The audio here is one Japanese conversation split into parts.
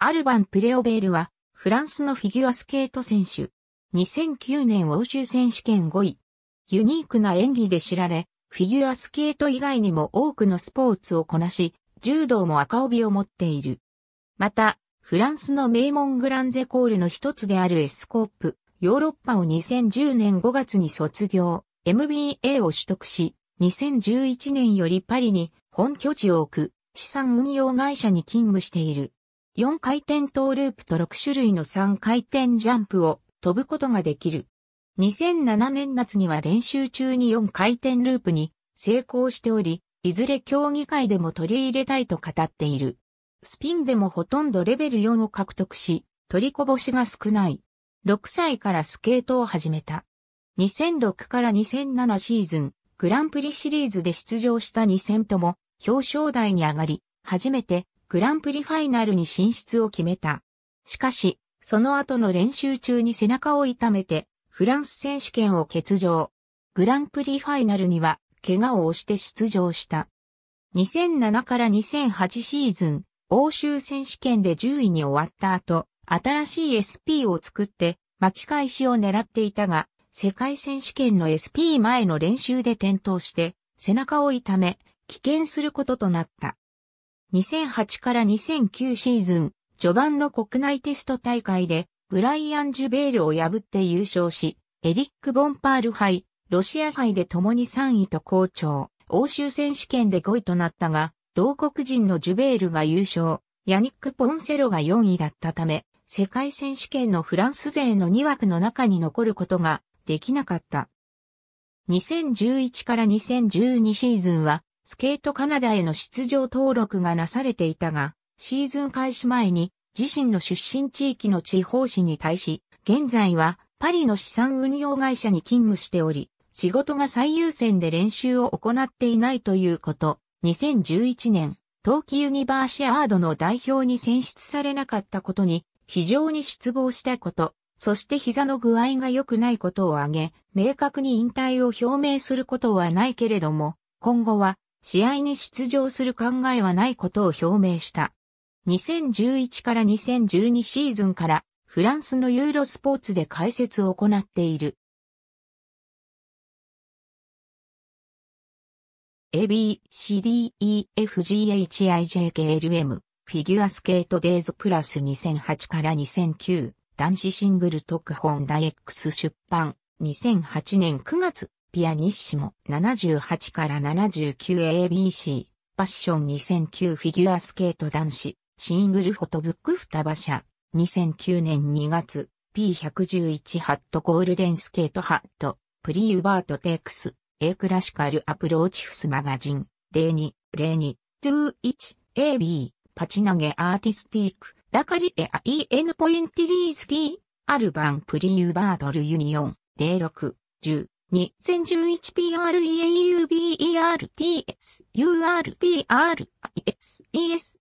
アルバン・プレオベールは、フランスのフィギュアスケート選手。2009年欧州選手権5位。ユニークな演技で知られ、フィギュアスケート以外にも多くのスポーツをこなし、柔道も赤帯を持っている。また、フランスの名門グランゼコールの一つであるエスコープ、ヨーロッパを2010年5月に卒業、MBA を取得し、2011年よりパリに本拠地を置く資産運用会社に勤務している。4回転トーループと6種類の3回転ジャンプを飛ぶことができる。2007年夏には練習中に4回転ループに成功しており、いずれ競技会でも取り入れたいと語っている。スピンでもほとんどレベル4を獲得し、取りこぼしが少ない。6歳からスケートを始めた。2006から2007シーズン、グランプリシリーズで出場した2戦とも表彰台に上がり、初めてグランプリファイナルに進出を決めた。しかし、その後の練習中に背中を痛めて、フランス選手権を欠場。グランプリファイナルには、怪我を押して出場した。2007から2008シーズン、欧州選手権で10位に終わった後、新しい SP を作って、巻き返しを狙っていたが、世界選手権の SP 前の練習で転倒して、背中を痛め、棄権することとなった。2008から2009シーズン、序盤の国内テスト大会で、ブライアン・ジュベールを破って優勝し、エリック・ボンパール杯、ロシア杯で共に3位と好調、欧州選手権で5位となったが、同国人のジュベールが優勝、ヤニック・ポンセロが4位だったため、世界選手権のフランス勢の2枠の中に残ることができなかった。2011から2012シーズンはスケートカナダへの出場登録がなされていたが、シーズン開始前に自身の出身地域の地方紙に対し、現在はパリの資産運用会社に勤務しており、仕事が最優先で練習を行っていないということ、2011年、冬季ユニバーシアードの代表に選出されなかったことに、非常に失望したこと、そして膝の具合が良くないことを挙げ、明確に引退を表明することはないけれども、今後は試合に出場する考えはないことを表明した。2011から2012シーズンからフランスのユーロスポーツで解説を行っている。AB, CD, EF, GHIJKLM、フィギュアスケートデイズプラス2008から2009、男子シングル特本クス出版、2008年9月。ピアニッシモ78から 79ABC、パッション2009フィギュアスケート男子、シングルフォトブック双葉社、2009年2月、P111 ハットゴールデンスケートハット、プリユバートテックス、A クラシカルアプローチフスマガジン、02、02、21、AB、パチ投げアーティスティック、ダカリエアイエポインティリースキー、アルバンプリユバートルユニオン、06、10、2011PREAUBERTS URPRIS ES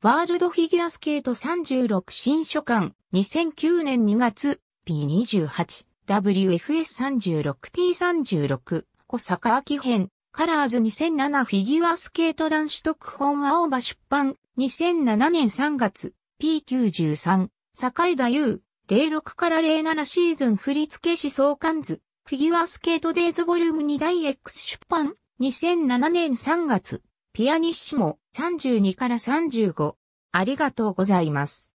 ワールドフィギュアスケート36新書館2009年2月 P28 WFS36P36 小坂秋編カラーズ2007フィギュアスケート男子特本青葉出版2007年3月 P93 坂井田優06から07シーズン振付師相関図フィギュアスケートデイズボリューム2大 X 出版2007年3月ピアニッシモ32から35。ありがとうございます。